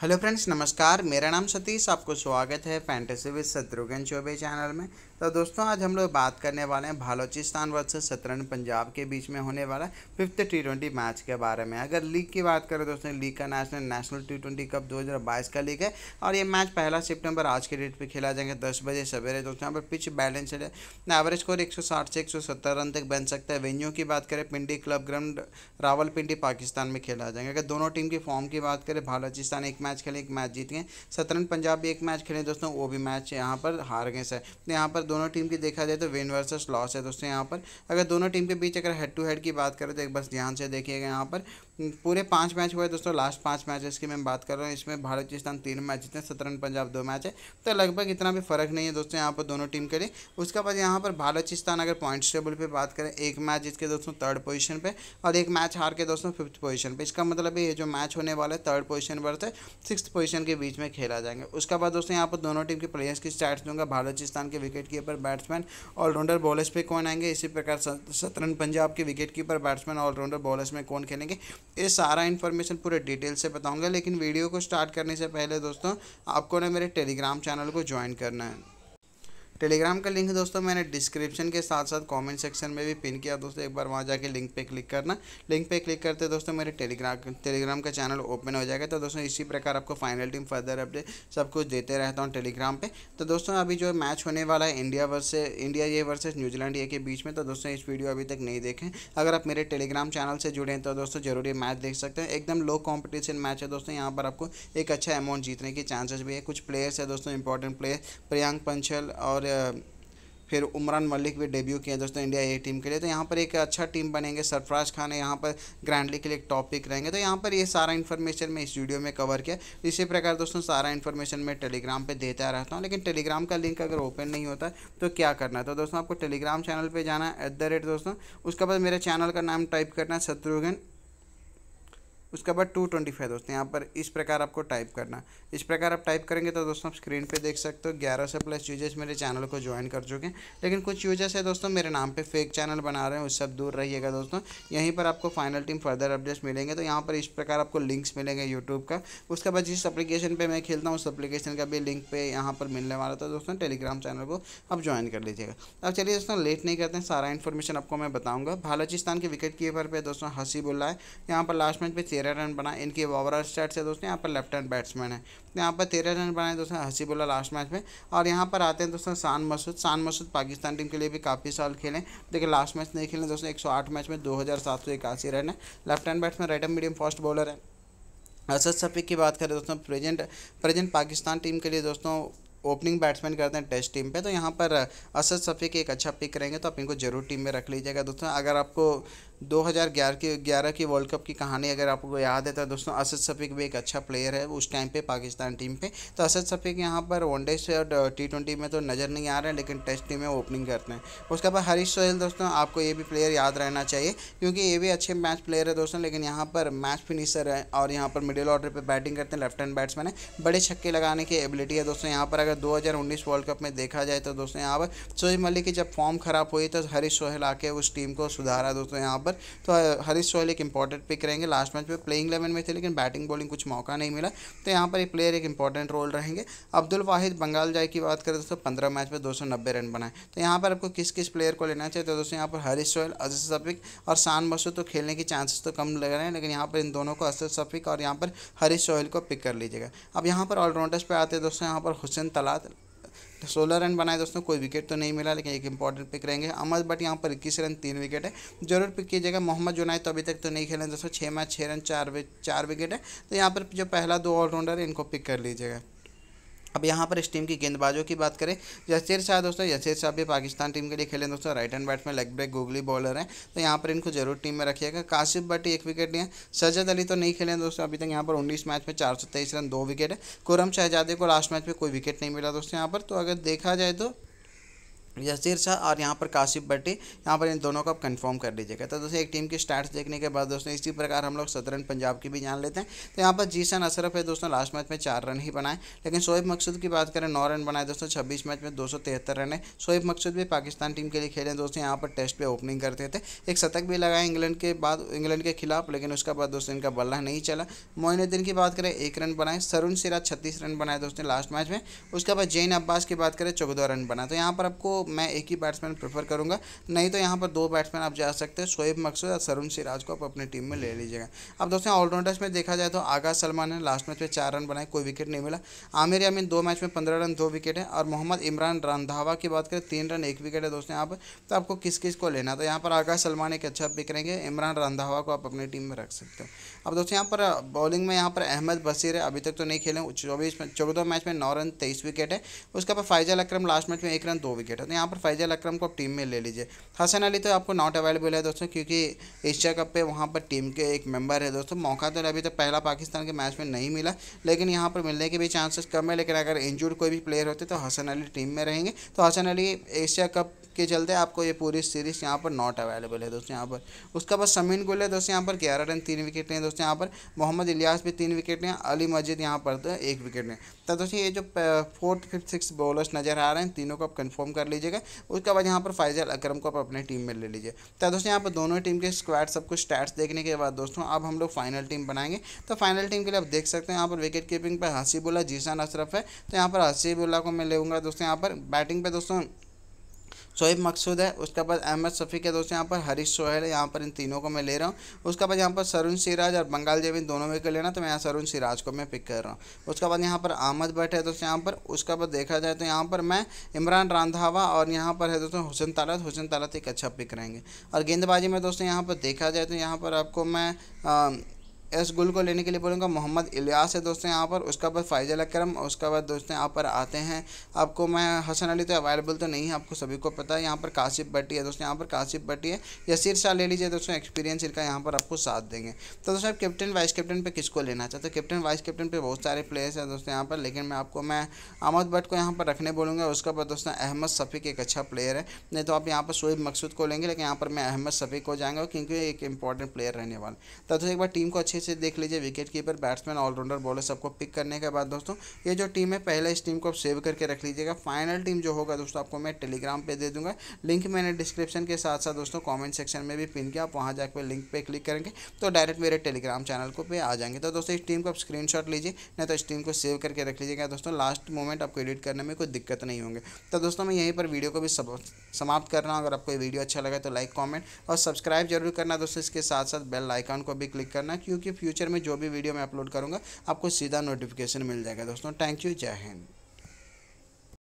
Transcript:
hello friends नमस्कार मेरा नाम सतीश आपको स्वागत है fantasy with Shatrughan Choubey channel में तो दोस्तों आज हम लोग बात करने वाले हैं बालोचिस्तान वर्ष शतरंज पंजाब के बीच में होने वाला फिफ्थ टी ट्वेंटी मैच के बारे में अगर लीग की बात करें दोस्तों लीग का national national T twenty cup 2022 का लीग है और ये मैच पहला सितंबर आज के डेट पर खेला जाएंगे दस बजे सवेरे दोस्तों यहाँ पर पिच बैलेंस है एवरेज स्कोर एक से एक रन तक बन सकता है वेन्यू की बात करें पिंडी क्लब ग्राउंड रावल पाकिस्तान में खेला जाएंगे अगर दोनों टीम की फॉर्म की बात करें बालोचिस्तान एक मैच खेले एक मैच जीत गए शतरंज पंजाब भी एक मैच खेले दोस्तों वो भी मैच यहाँ पर हार गए सर यहाँ पर दोनों टीम की देखा जाए तो विन वर्सेस लॉस है दोस्तों यहाँ पर अगर दोनों टीम के बीच अगर हेड टू हेड की बात करें तो एक बस ध्यान से देखिएगा यहाँ पर हम्म, पूरे पाँच मैच हुए दोस्तों लास्ट पाँच मैचेस की मैं बात कर रहा हूँ इसमें भारत पाकिस्तान तीन मैच जीते सतरन पंजाब दो मैच है तो लगभग इतना भी फर्क नहीं है दोस्तों यहाँ पर दोनों टीम के लिए उसके बाद यहाँ पर भारत अगर पॉइंट्स टेबल पर बात करें एक मैच जीत के दोस्तों थर्ड पोजिशन पर और एक मैच हार के दोस्तों फिफ्थ पोजिशन पर इसका मतलब ये जो मैच होने वाला है थर्ड पोजिशन पर थे सिक्स पोजिशन के बीच में खेला जाएंगे उसके बाद दोस्तों यहाँ पर दोनों टीम के प्लेयर्स की स्टार्ट दूंगा भारत के wicket keeper batsman allrounder bowlers पर कौन आएंगे इसी प्रकार सतरन पंजाब के wicket keeper batsman allrounder bowlers में कौन खेलेंगे ये सारा इन्फॉर्मेशन पूरे डिटेल से बताऊँगा लेकिन वीडियो को स्टार्ट करने से पहले दोस्तों आपको ना मेरे टेलीग्राम चैनल को ज्वाइन करना है टेलीग्राम का लिंक दोस्तों मैंने डिस्क्रिप्शन के साथ साथ कमेंट सेक्शन में भी पिन किया दोस्तों एक बार वहाँ जाके लिंक पे क्लिक करना लिंक पे क्लिक करते दोस्तों मेरे टेलीग्राम टेलीग्राम का चैनल ओपन हो जाएगा तो दोस्तों इसी प्रकार आपको फाइनल टीम फर्दर अपडेट सब कुछ देते रहता हूँ टेलीग्राम पर तो दोस्तों अभी जो मैच होने वाला है इंडिया वर्से इंडिया ये वर्सेज न्यूजीलैंड ये के बीच में तो दोस्तों इस वीडियो अभी तक नहीं देखें अगर आप मेरे टेलीग्राम चैनल से जुड़े हैं तो दोस्तों जरूरी मैच देख सकते हैं एकदम लो कॉम्पिटिशन मैच है दोस्तों यहाँ पर आपको एक अच्छा अमाउंट जीतने के चांसेस भी है कुछ प्लेयर्स है दोस्तों इंपॉर्टेंट प्लेयर प्रियांक पंचल और फिर उमरान मलिक भी डेब्यू किए दोस्तों इंडिया ए टीम के लिए तो यहाँ पर एक अच्छा टीम बनेंगे सरफराज खान है यहाँ पर ग्रैंडली के लिए एक टॉपिक रहेंगे तो यहाँ पर ये सारा इन्फॉर्मेशन मैं इस वीडियो में कवर किया इसी प्रकार दोस्तों सारा इन्फॉर्मेशन मैं टेलीग्राम पर देता रहता हूँ लेकिन टेलीग्राम का लिंक अगर ओपन नहीं होता तो क्या करना है तो दोस्तों आपको टेलीग्राम चैनल पर जाना है द रेट दोस्तों उसके बाद मेरे चैनल का नाम टाइप करना है शत्रुघ्न उसके बाद टू ट्वेंटी फाइव दोस्तों यहाँ पर इस प्रकार आपको टाइप करना इस प्रकार आप टाइप करेंगे तो दोस्तों आप स्क्रीन पे देख सकते हो ग्यारह से प्लस यूजर्स मेरे चैनल को ज्वाइन कर चुके हैं लेकिन कुछ यूजर्स है दोस्तों मेरे नाम पे फेक चैनल बना रहे हैं उससे सब दूर रहिएगा दोस्तों यहीं पर आपको फाइनल टीम फर्दर अपडेट्स मिलेंगे तो यहाँ पर इस प्रकार आपको लिंक्स मिलेंगे यूट्यूब का उसके बाद जिस अपलीकेशन पर मैं खेलता हूँ उस अपलीकेशन का भी लिंक पर यहाँ पर मिलने वाला था दोस्तों टेलीग्राम चैनल को आप ज्वाइन कर लीजिएगा अब चलिए दोस्तों लेट नहीं करते हैं सारा इन्फॉर्मेशन आपको मैं बताऊँगा बालोचिस्तान के विकेट कीपर पर दोस्तों हसीबुल्ला है यहाँ पर लास्ट मैच पर तेरह रन बनाए इनके ओवरऑल स्टेट्स से दोस्तों यहाँ पर लेफ्ट हैंड बैट्समैन है तो यहाँ पर तेरह रन बनाए दोस्तों हसीबुल्ला लास्ट मैच में और यहाँ पर आते हैं दोस्तों शान मसूद शान मसूद पाकिस्तान टीम के लिए भी काफ़ी साल खेले देखिए लास्ट मैच नहीं खेले दोस्तों एक सौ आठ मैच में दो हज़ार सात सौ रन है left hand batsman right hand medium fast bowler है असद सफीक की बात करें दोस्तों प्रेजेंट प्रेजेंट पाकिस्तान टीम के लिए दोस्तों ओपनिंग बैट्समैन करते हैं टेस्ट टीम पे तो यहाँ पर असद सफीक एक अच्छा पिक रहेंगे तो आप इनको जरूर टीम में रख लीजिएगा दोस्तों अगर आपको 2011 के 11 की वर्ल्ड कप की कहानी अगर आपको याद है तो दोस्तों असद सफीक भी एक अच्छा प्लेयर है उस टाइम पे पाकिस्तान टीम पे तो असद सफीक यहाँ पर वनडे से और टी ट्वेंटी में तो नज़र नहीं आ रहे हैं लेकिन टेस्ट टीम में ओपनिंग करते हैं उसके बाद हरीश सोहेल दोस्तों आपको ये भी प्लेयर याद रहना चाहिए क्योंकि ये भी अच्छे मैच प्लेयर है दोस्तों लेकिन यहाँ पर मैच फिनिशर है और यहाँ पर मिडिल ऑर्डर पर बैटिंग करते हैं लेफ्ट हैंड बैट्समैन है बड़े छक्के लगाने की एबिलिटी है दोस्तों यहाँ पर अगर दो वर्ल्ड कप में देखा जाए तो दोस्तों यहाँ पर सोहेल मलिक की जब फॉर्म खराब हुई तो हरीश सोहेल आके उस टीम को सुधारा दोस्तों यहाँ पर तो हरीश सोहेल एक इंपॉर्टेंट पिक रहेंगे लास्ट मैच में प्लेइंग इलेवन में थे लेकिन बैटिंग बॉलिंग कुछ मौका नहीं मिला तो यहाँ पर एक प्लेयर एक इंपॉर्टेंट रोल रहेंगे अब्दुल वाहिद बंगाल जाए की बात करें दोस्तों पंद्रह मैच में दो रन बनाए तो यहाँ पर आपको किस किस प्लेयर को लेना चाहिए तो दोस्तों यहाँ पर हरीश सोहेल अजय सफिक और शान बसु तो खेलने के चांसेस तो कम लग रहे हैं लेकिन यहाँ पर इन दोनों को असद सफिक और यहाँ पर हरीश सोहेल को पिक कर लीजिएगा अब यहाँ पर ऑलराउंडर्स पर आते हैं दोस्तों यहाँ पर हुसैन तलात सोलह तो रन बनाए दोस्तों कोई विकेट तो नहीं मिला लेकिन एक इंपॉर्टेंट पिक रहेंगे अमर बट यहाँ पर इक्कीस रन तीन विकेट है जरूर पिक कीजिएगा मोहम्मद जुनाइद तो अभी तक तो नहीं खेले दोस्तों छः मैच छः रन चार चार विकेट है तो यहाँ पर जो पहला दो ऑलराउंडर है इनको पिक कर लीजिएगा अब यहाँ पर इस टीम की गेंदबाजों की बात करें यशेर शाह दोस्तों यशेर शाह भी पाकिस्तान टीम के लिए खेले दोस्तों right hand batsman leg break googly bowler हैं तो यहाँ पर इनको जरूर टीम में रखिएगा काशिफ भट्टी एक विकेट लिए सजद अली तो नहीं खेले दोस्तों अभी तक यहाँ पर उन्नीस मैच में चार रन दो विकेट है कुरम शहजादे को लास्ट मैच में कोई विकेट नहीं मिला दोस्तों यहाँ पर तो अगर देखा जाए तो यसीर शाह और यहाँ पर काशिफ बट्टी यहाँ पर इन दोनों को आप कंफर्म कर लीजिएगा तो दोस्तों एक टीम की स्टार्ट देखने के बाद दोस्तों इसी प्रकार हम लोग सदरन पंजाब की भी जान लेते हैं तो यहाँ पर जीसन अशरफ है दोस्तों लास्ट मैच में चार रन ही बनाए लेकिन शोएब मकसूद की बात करें नौ रन बनाए दोस्तों छब्बीस मैच में दो रन है शोएब मकसूद भी पाकिस्तान टीम के लिए खेले दोस्तों यहाँ पर टेस्ट पर ओपनिंग करते थे एक शतक भी लगाए इंग्लैंड के बाद इंग्लैंड के खिलाफ लेकिन उसके बाद दोस्तों इनका बल्ला नहीं चला मोइनुद्दीन की बात करें एक रन बनाए सरुण सिरा छत्तीस रन बनाए दोस्तों लास्ट मैच में उसके बाद जैन अब्बास की बात करें चौदह रन बनाए तो यहाँ पर आपको मैं एक ही बैट्समैन प्रेफर करूंगा नहीं तो यहाँ पर दो बैट्समैन आप जा सकते हैं शोएब मकसूद और सरुण सिराज को आप अपनी टीम में ले लीजिएगा अब दोस्तों ऑलराउंडर्स में देखा जाए तो आगा सलमान ने लास्ट मैच में चार रन बनाए कोई विकेट नहीं मिला आमिर यामिन दो मैच में पंद्रह रन दो विकेट है और मोहम्मद इमरान रंधावा की बात करें तीन रन एक विकेट है दोस्तों यहाँ पर तो आपको किस किस को लेना तो यहाँ पर आगा सलमान एक अच्छा पिक रहेंगे इमरान रंधावा को आप अपनी टीम में रख सकते हो अब दोस्तों यहाँ पर बॉलिंग में यहाँ पर अहमद बसीर है अभी तक तो नहीं खेले चौबीस चौदह मैच में नौ रन तेईस विकेट है उसके बाद फाइजल अक्रम लास्ट मैच में एक रन दो विकेट है तो यहाँ पर फैजल अक्रम को आप टीम में ले लीजिए हसन अली तो आपको नॉट अवेलेबल है दोस्तों क्योंकि एशिया कप पे वहाँ पर टीम के एक मेंबर है दोस्तों मौका तो अभी तक तो पहला पाकिस्तान के मैच में नहीं मिला लेकिन यहाँ पर मिलने के भी चांसेस कम है लेकिन अगर इंजूर्ड कोई भी प्लेयर होते तो हसन अली टीम में रहेंगे तो हसन अली एशिया कप के चलते आपको ये पूरी सीरीज यहाँ पर नॉट अवेलेबल है दोस्तों यहाँ पर उसका बाद समीन गुल है दोस्तों यहाँ पर ग्यारह रन तीन विकेट हैं दोस्तों यहाँ पर मोहम्मद इलियास भी तीन विकेट हैं अली मस्जिद यहाँ पर तो एक विकेट हैं तो दोस्तों ये जो फोर्थ फिफ्थ सिक्स बॉलर्स नजर आ रहे हैं तीनों को आप कन्फर्म कर लीजिएगा उसके बाद यहाँ पर फाइजल अक्रम को आप अपने टीम में ले लीजिए तो दोस्तों यहाँ पर दोनों टीम के स्क्वाड सब कुछ स्टैट्स देखने के बाद दोस्तों अब हम लोग फाइनल टीम बनाएंगे तो फाइनल टीम के लिए आप देख सकते हैं यहाँ पर विकेट कीपिंग पर हसीबुल्ला जीसान अशरफ है तो यहाँ पर हसीबुल्ला को मैं लेगा दोस्तों यहाँ पर बैटिंग पर दोस्तों शोएब मकसूद है उसके बाद अहमद सफ़ी के दोस्त यहाँ पर हरीश सोहेल है यहाँ पर इन तीनों को मैं ले रहा हूँ उसके बाद यहाँ पर सरुण सिराज और बंगाल जेब इन दोनों में को लेना तो मैं यहाँ सरुण सिराज को मैं पिक कर रहा हूँ उसके बाद यहाँ पर आमद भट है दोस्तों यहाँ पर उसके बाद देखा जाए तो यहाँ पर मैं इमरान रांधावा और यहाँ पर है दोस्तों हुसैन तालत हुसैन तालत एक अच्छा पिक रहेंगे और गेंदबाजी में दोस्तों यहाँ पर देखा जाए तो यहाँ पर आपको मैं इस गुल को लेने के लिए बोलूँगा मोहम्मद इलियास है दोस्तों यहाँ पर उसके बाद फ़ाइजल अक्रम और बाद दोस्तों यहाँ पर आते हैं आपको मैं हसन अली तो अवेलेबल तो नहीं है आपको सभी को पता है यहाँ पर काशिफ बट्टी है दोस्तों यहाँ पर काशिफ बट्टी है या शाह ले लीजिए दोस्तों एक्सपीरियंस इनका यहाँ पर आपको साथ देंगे तो दोस्तों आप कैप्टन वाइस कैप्टन पर किसको लेना चाहते हो कैप्टन वाइस कैप्टन पर बहुत सारे प्लेयर्स हैं दोस्तों यहाँ पर लेकिन मैं आपको मैं अहमद भट्ट को यहाँ पर रखने बोलूँगा उसके बाद दोस्तों अहमद शफीक एक अच्छा प्लेयर है नहीं तो आप यहाँ पर शोब मकसूद को लेंगे लेकिन यहाँ पर मैं अहमद सफ़ी को जाएंगे क्योंकि एक इंपॉर्टेंट प्लेयर रहने वाला तो एक बार टीम को अच्छे अच्छे से देख लीजिए wicket keeper batsman allrounder bowler सबको पिक करने के बाद दोस्तों ये जो टीम है पहले इस टीम को आप सेव करके रख लीजिएगा फाइनल टीम जो होगा दोस्तों आपको मैं टेलीग्राम पे दे दूंगा लिंक मैंने डिस्क्रिप्शन के साथ साथ दोस्तों कॉमेंट सेक्शन में भी पिन किया आप वहाँ जाकर लिंक पर क्लिक करेंगे तो डायरेक्ट मेरे टेलीग्राम चैनल को पे आ जाएंगे तो दोस्तों इस टीम को आप स्क्रीन लीजिए नहीं तो इस टीम को सेव करके रख लीजिएगा दोस्तों लास्ट मोमेंट आपको एडिट करने में कोई दिक्कत नहीं होंगे तो दोस्तों मैं यहीं पर वीडियो को भी समाप्त कर रहा हूँ अगर आपको ये वीडियो अच्छा लगा तो लाइक कॉमेंट और सब्सक्राइब जरूर करना दोस्तों इसके साथ साथ बेल आइकॉन को भी क्लिक करना क्योंकि कि फ्यूचर में जो भी वीडियो मैं अपलोड करूँगा आपको सीधा नोटिफिकेशन मिल जाएगा दोस्तों थैंक यू जय हिंद